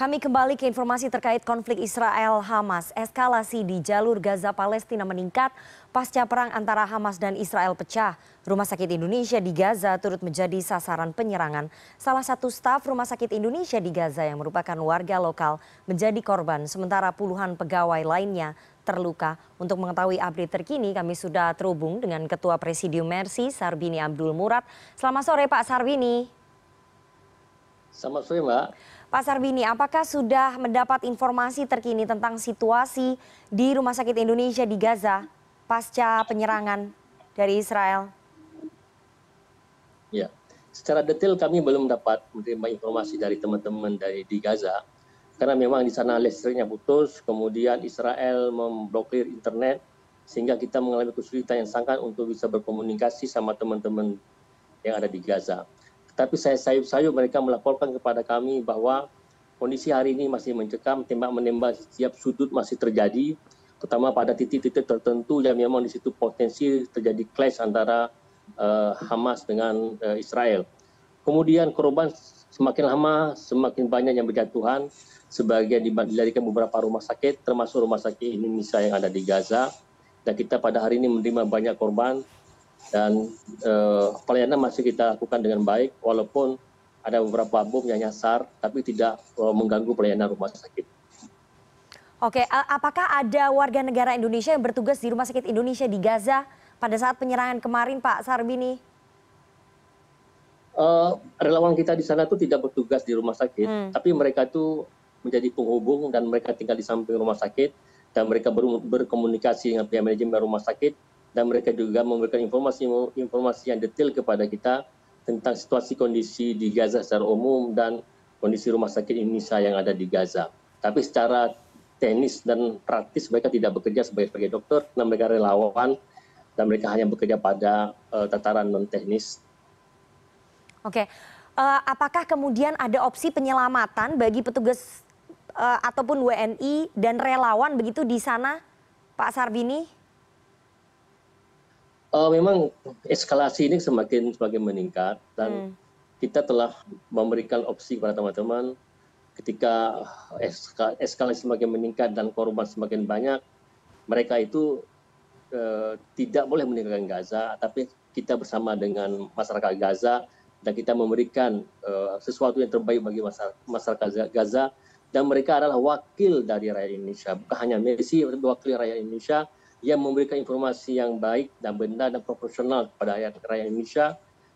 Kami kembali ke informasi terkait konflik Israel-Hamas. Eskalasi di jalur Gaza-Palestina meningkat pasca perang antara Hamas dan Israel pecah. Rumah Sakit Indonesia di Gaza turut menjadi sasaran penyerangan. Salah satu staf Rumah Sakit Indonesia di Gaza yang merupakan warga lokal menjadi korban, sementara puluhan pegawai lainnya terluka. Untuk mengetahui update terkini, kami sudah terhubung dengan Ketua Presidium Mersi, Sarbini Abdul Murad. Selamat sore Pak Sarbini. Selamat sore Mbak. Pak Sarbini, apakah sudah mendapat informasi terkini tentang situasi di Rumah Sakit Indonesia di Gaza pasca penyerangan dari Israel? Ya, secara detail kami belum dapat menerima informasi dari teman-teman dari di Gaza karena memang di sana listriknya putus, kemudian Israel memblokir internet sehingga kita mengalami kesulitan yang sangat untuk bisa berkomunikasi sama teman-teman yang ada di Gaza tapi saya sayup-sayup mereka melaporkan kepada kami bahwa kondisi hari ini masih mencekam, tembak menembak setiap sudut masih terjadi, terutama pada titik-titik tertentu yang memang di situ potensi terjadi clash antara uh, Hamas dengan uh, Israel. Kemudian korban semakin lama semakin banyak yang berjatuhan, sebagian dilarikan beberapa rumah sakit, termasuk rumah sakit Indonesia yang ada di Gaza. Dan kita pada hari ini menerima banyak korban, dan eh, pelayanan masih kita lakukan dengan baik walaupun ada beberapa bom yang nyasar tapi tidak eh, mengganggu pelayanan rumah sakit. Oke, eh, apakah ada warga negara Indonesia yang bertugas di Rumah Sakit Indonesia di Gaza pada saat penyerangan kemarin, Pak Sarbini? Uh, relawan kita di sana tuh tidak bertugas di rumah sakit, hmm. tapi mereka itu menjadi penghubung dan mereka tinggal di samping rumah sakit dan mereka ber berkomunikasi dengan pihak manajemen rumah sakit dan mereka juga memberikan informasi informasi yang detail kepada kita tentang situasi kondisi di Gaza secara umum dan kondisi rumah sakit Indonesia yang ada di Gaza. Tapi secara teknis dan praktis mereka tidak bekerja sebagai sebagai dokter, dan mereka relawan dan mereka hanya bekerja pada uh, tataran non teknis. Oke, uh, apakah kemudian ada opsi penyelamatan bagi petugas uh, ataupun WNI dan relawan begitu di sana, Pak Sarbini? Eh, memang eskalasi ini semakin semakin meningkat dan hmm. kita telah memberikan opsi kepada teman teman ketika eskalasi semakin meningkat dan korban semakin banyak mereka itu eh, tidak boleh meninggalkan Gaza tapi kita bersama dengan masyarakat Gaza dan kita memberikan eh, sesuatu yang terbaik bagi masyarakat Gaza dan mereka adalah wakil dari rakyat Indonesia bukan hanya Messi tapi wakil rakyat Indonesia yang memberikan informasi yang baik dan benar dan proporsional kepada rakyat Indonesia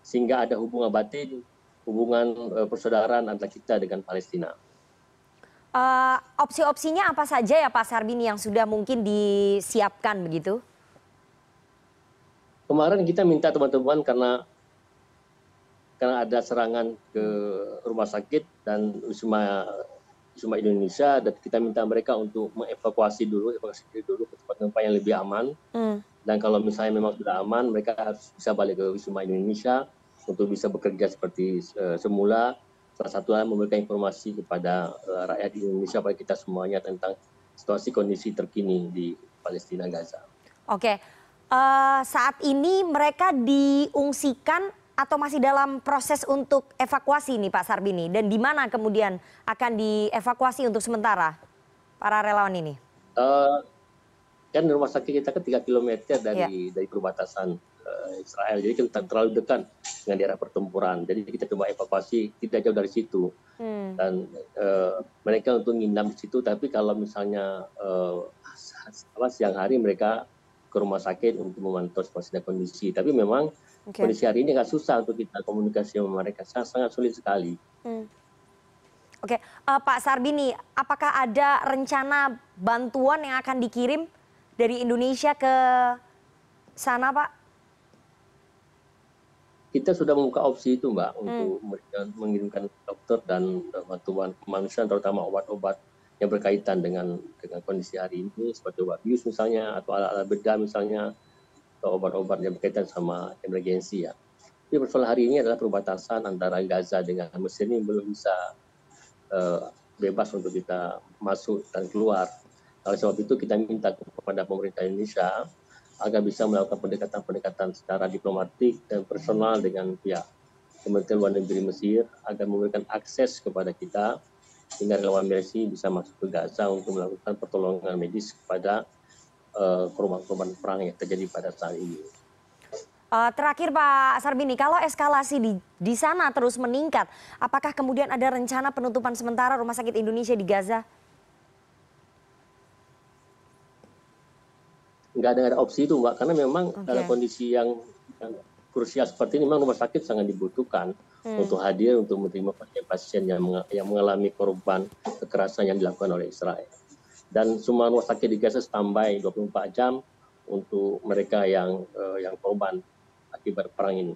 sehingga ada hubungan batin, hubungan uh, persaudaraan antara kita dengan Palestina. Uh, opsi-opsinya apa saja ya Pak Sarbini yang sudah mungkin disiapkan begitu? Kemarin kita minta teman-teman karena karena ada serangan ke rumah sakit dan Usma cuma Indonesia dan kita minta mereka untuk mengevakuasi dulu, evakuasi diri dulu ke tempat tempat yang lebih aman. Hmm. Dan kalau misalnya memang sudah aman, mereka harus bisa balik ke Wisma Indonesia untuk bisa bekerja seperti uh, semula. Salah satu adalah memberikan informasi kepada uh, rakyat Indonesia pada kita semuanya tentang situasi kondisi terkini di Palestina Gaza. Oke, okay. uh, eh, saat ini mereka diungsikan atau masih dalam proses untuk evakuasi nih Pak Sarbini dan di mana kemudian akan dievakuasi untuk sementara para relawan ini? Uh, kan rumah sakit kita kan 3 km dari yeah. dari perbatasan uh, Israel. Jadi kita terlalu dekat dengan daerah pertempuran. Jadi kita coba evakuasi tidak jauh dari situ. Hmm. Dan uh, mereka untuk nginap di situ tapi kalau misalnya uh, siang hari mereka ke rumah sakit untuk memantau situasi dan kondisi. Tapi memang okay. kondisi hari ini agak susah untuk kita komunikasi sama mereka, sangat, sangat sulit sekali. Hmm. Oke, okay. uh, eh, Pak Sarbini, apakah ada rencana bantuan yang akan dikirim dari Indonesia ke sana, Pak? Kita sudah membuka opsi itu, Mbak, hmm. untuk mengirimkan dokter dan bantuan kemanusiaan, terutama obat-obat yang berkaitan dengan dengan kondisi hari ini seperti obat bius misalnya atau alat-alat bedah misalnya atau obat-obat yang berkaitan sama emergensi ya. Tapi persoalan hari ini adalah perbatasan antara Gaza dengan Mesir ini belum bisa uh, bebas untuk kita masuk dan keluar. Oleh sebab itu kita minta kepada pemerintah Indonesia agar bisa melakukan pendekatan-pendekatan secara diplomatik dan personal dengan pihak Kementerian Luar Negeri Mesir agar memberikan akses kepada kita sehingga relawan mercy bisa masuk ke Gaza untuk melakukan pertolongan medis kepada eh, korban-korban uh, perang yang terjadi pada saat ini. Uh, terakhir Pak Sarbini, kalau eskalasi di, di sana terus meningkat, apakah kemudian ada rencana penutupan sementara Rumah Sakit Indonesia di Gaza? Enggak ada, ada opsi itu Mbak, karena memang okay. kondisi yang, yang krusial seperti ini memang rumah sakit sangat dibutuhkan hmm. untuk hadir untuk menerima pasien-pasien yang yang mengalami korban kekerasan yang dilakukan oleh Israel. Dan semua rumah sakit di Gaza standby 24 jam untuk mereka yang uh, yang korban akibat perang ini.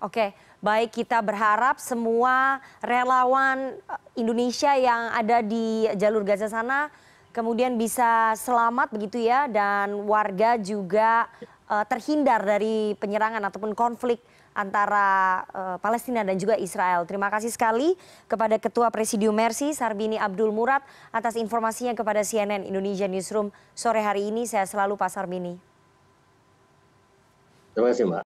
Oke, baik kita berharap semua relawan eh, Indonesia yang ada di jalur Gaza sana kemudian bisa selamat begitu ya dan warga juga Eh, terhindar dari penyerangan ataupun konflik antara eh, Palestina dan juga Israel. Terima kasih sekali kepada Ketua Presidium Mersi Sarbini Abdul Murad atas informasinya kepada CNN Indonesia Newsroom sore hari ini. Saya selalu Pak Sarbini. Terima kasih Mbak.